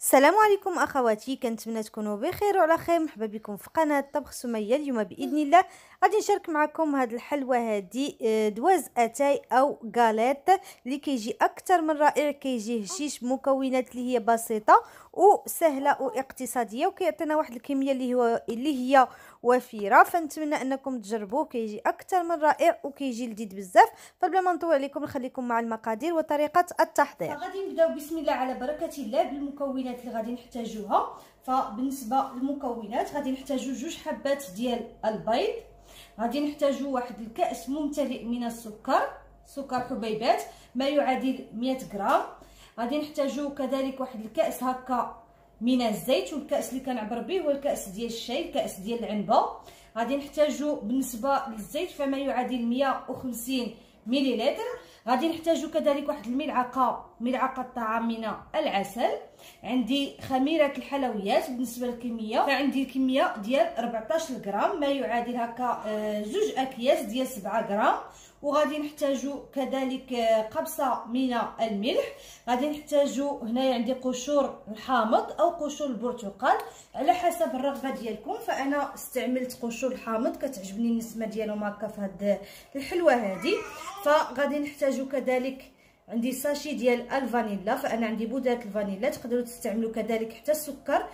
السلام عليكم اخواتي كنتمنى تكونوا بخير وعلى خير مرحبا بكم في قناه طبخ سميه اليوم باذن الله غادي نشارك معكم هاد الحلوى هادي آه، دواز اتاي او غاليت اللي كيجي اكثر من رائع كيجي هشيش مكونات اللي هي بسيطه وسهله واقتصاديه وكيعطينا واحد الكميه اللي هو اللي هي وفيره فنتمنى انكم تجربوه كيجي اكثر من رائع وكيجي لذيذ بزاف فبلا ما نطول عليكم نخليكم مع المقادير وطريقه التحضير غادي نبداو بسم الله على بركه الله بالمكونات اللي غادي نحتاجوها فبالنسبه للمكونات غادي نحتاجو جوج حبات ديال البيض غادي نحتاجو واحد الكاس ممتلئ من السكر سكر حبيبات ما يعادل 100 غرام غادي نحتاجو كذلك واحد الكاس هكا من الزيت والكاس اللي كنعبر به هو الكاس ديال الشاي الكاس ديال العنبه غادي نحتاجو بالنسبه للزيت فما يعادل 150 مليلتر غادي نحتاجو كذلك واحد الملعقه ملعقه طعام من العسل عندي خميره الحلويات بالنسبه للكميه فعندي الكميه ديال 14 غرام ما يعادل هكا جوج آه، اكياس ديال 7 غرام وغادي نحتاجو كذلك آه، قبصه من الملح غادي نحتاجو هنايا عندي قشور الحامض او قشور البرتقال على حسب الرغبه ديالكم فانا استعملت قشور الحامض كتعجبني النسمه ديالهم هكا في هاد الحلوه هذه فغادي نحتاجو كذلك عندي ساشي ديال الفانيلا فانا عندي بودره الفانيلا تقدروا تستعملوا كذلك حتى السكر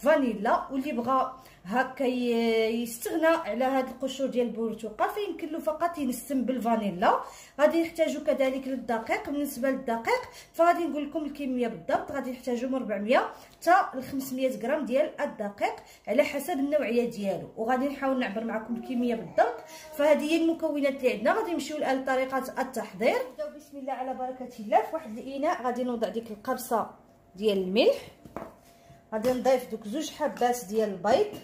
فانيلا واللي بغى هكا يستغنى على هاد القشور ديال البرتقال فيمكن له فقط ينسم بالفانيلا غادي نحتاجو كذلك للدقيق بالنسبه للدقيق فغادي نقول لكم الكميه بالضبط غادي نحتاجو من 400 حتى ل 500 غرام ديال الدقيق على حسب النوعيه ديالو وغادي نحاول نعبر معكم الكميه بالضبط فهذه هي المكونات اللي عندنا غادي نمشيو الان لطريقه التحضير نبداو بسم الله على بركه الله في واحد الاناء غادي نوضع ديك القبصه ديال الملح غادي نضيف دوك زوج حبات ديال البيض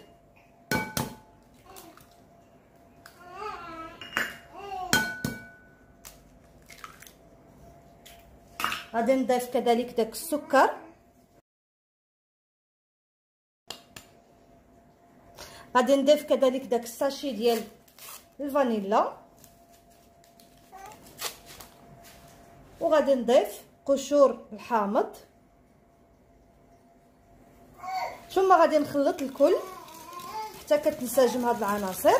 غادي نضيف كذلك داك السكر غادي نضيف كذلك داك الساشي ديال الفانيلا وغادي نضيف قشور الحامض ثم غادي نخلط الكل حتى كتنسجم هاد العناصر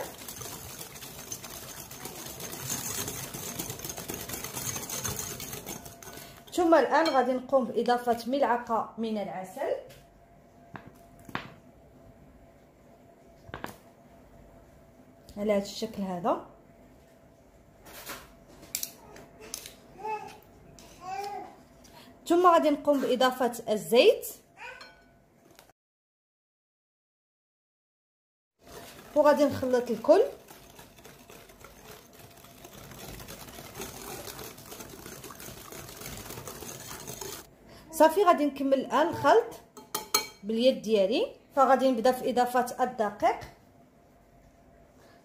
ثم الان غادي نقوم باضافه ملعقه من العسل على هذا الشكل هذا ثم غادي نقوم باضافه الزيت وغادي نخلط الكل صافي غادي نكمل الان الخلط باليد ديالي فغادي نبدا في اضافه الدقيق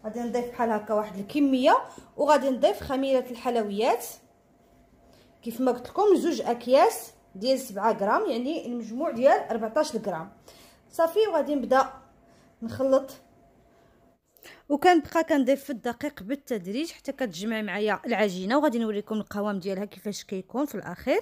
غادي نضيف بحال هكا واحد الكميه وغادي نضيف خميره الحلويات كيف ما قلت لكم زوج اكياس ديال 7 غرام يعني المجموع ديال 14 غرام صافي وغادي نبدا نخلط وكنبقى كنضيف في الدقيق بالتدريج حتى كتجمع معايا العجينه وغادي نوريكم القوام ديالها كيفاش كيكون في الاخير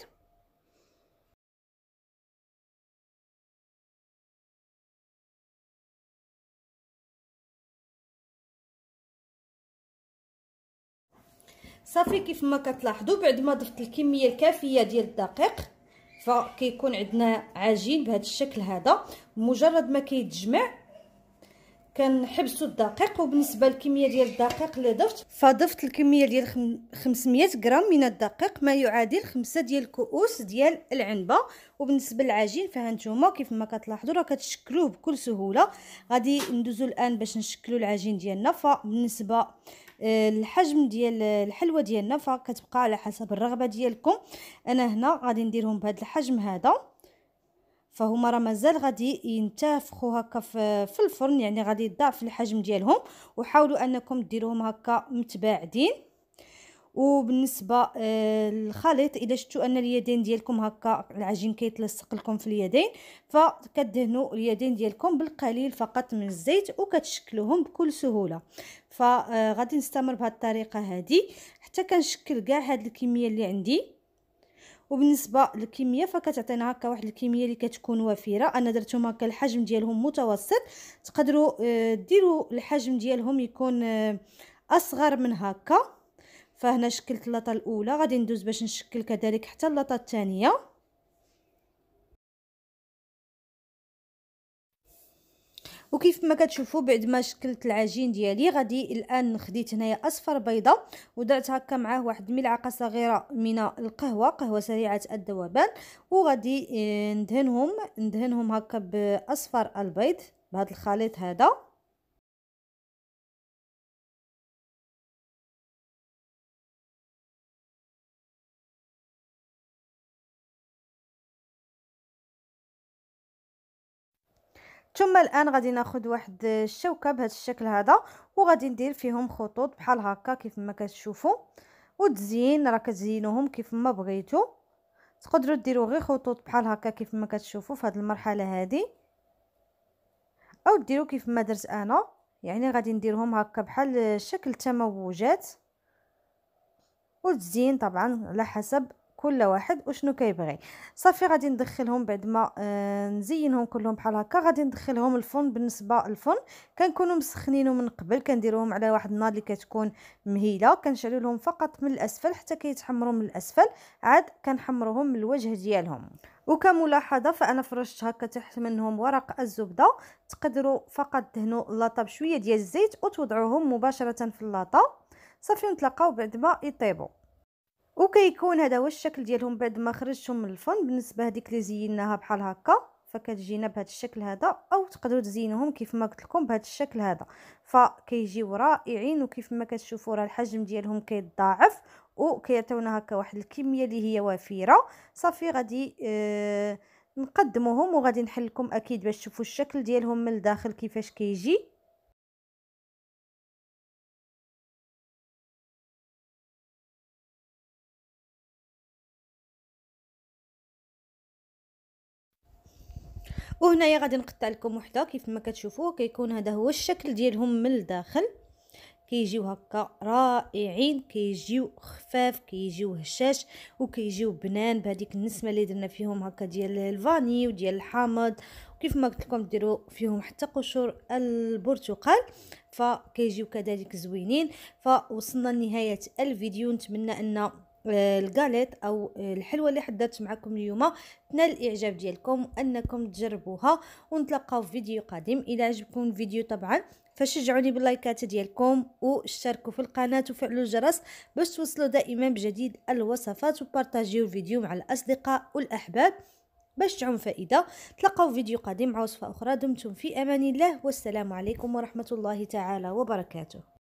صافي كيف ما كتلاحظوا بعد ما ضفت الكميه الكافيه ديال الدقيق فكيكون عندنا عجين بهذا الشكل هذا مجرد ما كيتجمع كنحبسوا الدقيق وبالنسبه للكميه ديال الدقيق اللي ضفت فضفت الكميه ديال 500 غرام من الدقيق ما يعادل خمسة ديال الكؤوس ديال العنبه وبالنسبه للعجين فها نتوما كيف ما كتلاحظوا راه كتشكلوه بكل سهوله غادي ندوزو الان باش نشكلوا العجين ديالنا فبالنسبه الحجم آه، ديال الحلوه ديالنا فكتبقى على حسب الرغبه ديالكم انا هنا غادي نديرهم بهذا الحجم هذا فهما راه مازال غادي ينتفخوا هكا في الفرن يعني غادي يضاعف الحجم ديالهم وحاولوا انكم ديروهم هكا متباعدين وبالنسبه آه، للخليط الا شفتوا ان اليدين ديالكم هكا العجين كيتلصق لكم في اليدين فكدهنوا اليدين ديالكم بالقليل فقط من الزيت وكتشكلوهم بكل سهوله فغادي آه، نستمر بهذه الطريقه هذه حتى كنشكل كاع هذه الكميه اللي عندي وبالنسبه للكميه فكتعطينا هكا واحد الكميه اللي كتكون وفيره انا درتهم هكا الحجم ديالهم متوسط تقدروا آه، ديروا الحجم ديالهم يكون آه، اصغر من هكا فهنا شكلت اللطه الاولى غادي ندوز باش نشكل كذلك حتى اللطه الثانيه وكيف ما كتشوفوا بعد ما شكلت العجين ديالي غادي الان خديت هنايا اصفر بيضه ودرت هكا معاه واحد ملعقه صغيره من القهوه قهوه سريعه الذوبان وغادي آه، ندهنهم ندهنهم هكا باصفر البيض بهذا الخليط هذا ثم الان غادي ناخذ واحد الشوكه بهذا الشكل هذا وغادي ندير فيهم خطوط بحال هكا كيف ما كتشوفوا وتزين راه كتزينوهم كيف ما بغيتو تقدروا ديروا غير خطوط بحال هكا كيف ما كتشوفوا في هذه المرحله هذه او ديروا كيف ما درت انا يعني غادي نديرهم هكا بحال شكل تموجات وتزين طبعا على حسب كل واحد وشنو كيبغي صافي غادي ندخلهم بعد ما آه، نزينهم كلهم بحال هكا غادي ندخلهم الفرن بالنسبه للفرن كنكونوا مسخنينهم من قبل كنديروهم على واحد النار اللي كتكون مهيله كنشعلو لهم فقط من الاسفل حتى كيتحمروا من الاسفل عاد كنحمروهم من الوجه ديالهم وكملاحظه فانا فرشت هكا تحت منهم ورق الزبده تقدروا فقط تهنوا اللاطه بشويه ديال الزيت وتوضعوهم مباشره في اللاطه صافي نتلاقاو بعد ما يطيبوا وكيكون هذا هو الشكل ديالهم بعد ما خرجتهم من الفرن بالنسبه هذيك اللي زيناها بحال هكا فكتجينا بهذا الشكل هذا او تقدروا تزينوهم كيف ما قلت لكم بهذا الشكل هذا فكيجيو رائعين وكيف ما كتشوفوا راه الحجم ديالهم كيتضاعف وكيعطيونا هكا واحد الكميه اللي هي وفيره صافي غادي آه نقدموهم وغادي نحل لكم اكيد باش تشوفوا الشكل ديالهم من الداخل كيفاش كيجي وهنايا غادي نقطع لكم وحده كيف ما كتشوفوا كيكون هذا هو الشكل ديالهم من الداخل كيجيو هكا رائعين كيجيو خفاف كيجيو هشاش وكيجيو بنان بهذيك النسمه اللي درنا فيهم هكا ديال الفاني وديال الحامض وكيف ما قلت لكم ديروا فيهم حتى قشور البرتقال فكيجيو كذلك زوينين فوصلنا لنهايه الفيديو نتمنى ان الغاليت او الحلوه اللي حضرت معكم اليوم تنال الاعجاب ديالكم انكم تجربوها ونتلاقاو في فيديو قادم الى عجبكم الفيديو طبعا فشجعوني باللايكات ديالكم واشتركوا في القناه وفعلوا الجرس باش توصلوا دائما بجديد الوصفات وبارطاجيو الفيديو مع الاصدقاء والاحباب باش تعم فائده تلقاو في فيديو قادم مع وصفه اخرى دمتم في امان الله والسلام عليكم ورحمه الله تعالى وبركاته